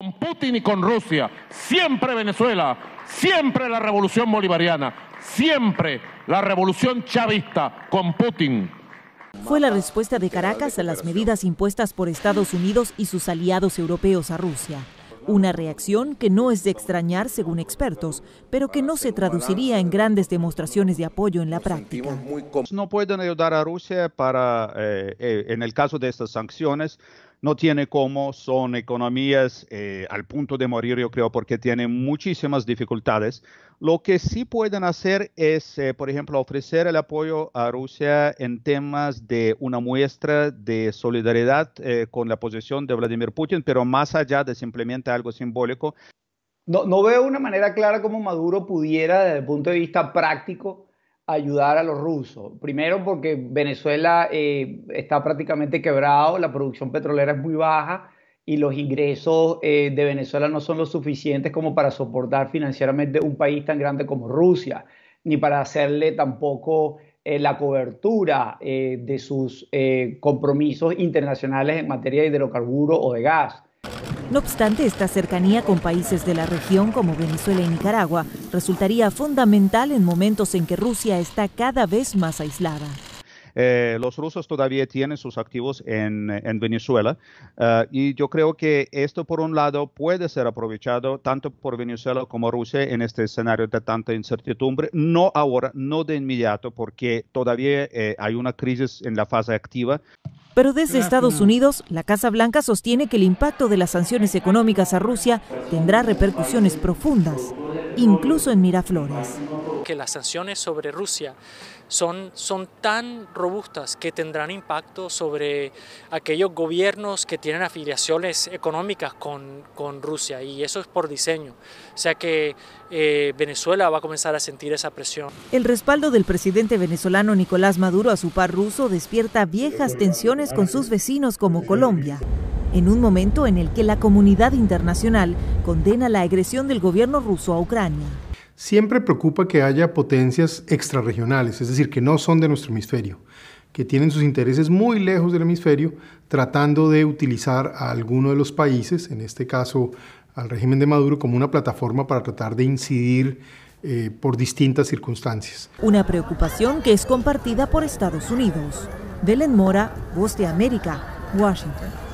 Con Putin y con Rusia, siempre Venezuela, siempre la revolución bolivariana, siempre la revolución chavista con Putin. Fue la respuesta de Caracas a las medidas impuestas por Estados Unidos y sus aliados europeos a Rusia. Una reacción que no es de extrañar según expertos, pero que no se traduciría en grandes demostraciones de apoyo en la práctica. No pueden ayudar a Rusia para, eh, eh, en el caso de estas sanciones, no tiene cómo, son economías eh, al punto de morir, yo creo, porque tienen muchísimas dificultades. Lo que sí pueden hacer es, por ejemplo, ofrecer el apoyo a Rusia en temas de una muestra de solidaridad con la posición de Vladimir Putin, pero más allá de simplemente algo simbólico. No, veo una manera clara como Maduro pudiera, desde el punto de vista práctico, ayudar a los rusos. Primero porque Venezuela eh, está prácticamente quebrado, la producción petrolera es muy baja y los ingresos eh, de Venezuela no son lo suficientes como para soportar financieramente un país tan grande como Rusia, ni para hacerle tampoco eh, la cobertura de sus compromisos internacionales en materia de hidrocarburos o de gas. No obstante, esta cercanía con países de la región como Venezuela y Nicaragua resultaría fundamental en momentos en que Rusia está cada vez más aislada. Eh, los rusos todavía tienen sus activos en, Venezuela eh, y yo creo que esto por un lado puede ser aprovechado tanto por Venezuela como Rusia en este escenario de tanta incertidumbre, no ahora, no de inmediato porque todavía eh, hay una crisis en la fase activa. Pero desde Estados Unidos, la Casa Blanca sostiene que el impacto de las sanciones económicas a Rusia tendrá repercusiones profundas, incluso en Miraflores que las sanciones sobre Rusia son, son tan robustas que tendrán impacto sobre aquellos gobiernos que tienen afiliaciones económicas con, Rusia y eso es por diseño. O sea que eh, Venezuela va a comenzar a sentir esa presión. El respaldo del presidente venezolano Nicolás Maduro a su par ruso despierta viejas tensiones con sus vecinos como Colombia en un momento en el que la comunidad internacional condena la agresión del gobierno ruso a Ucrania. Siempre preocupa que haya potencias extrarregionales, es decir, que no son de nuestro hemisferio, que tienen sus intereses muy lejos del hemisferio, tratando de utilizar a alguno de los países, en este caso al régimen de Maduro, como una plataforma para tratar de incidir eh, por distintas circunstancias. Una preocupación que es compartida por Estados Unidos. Delen Mora, Voz de América, Washington.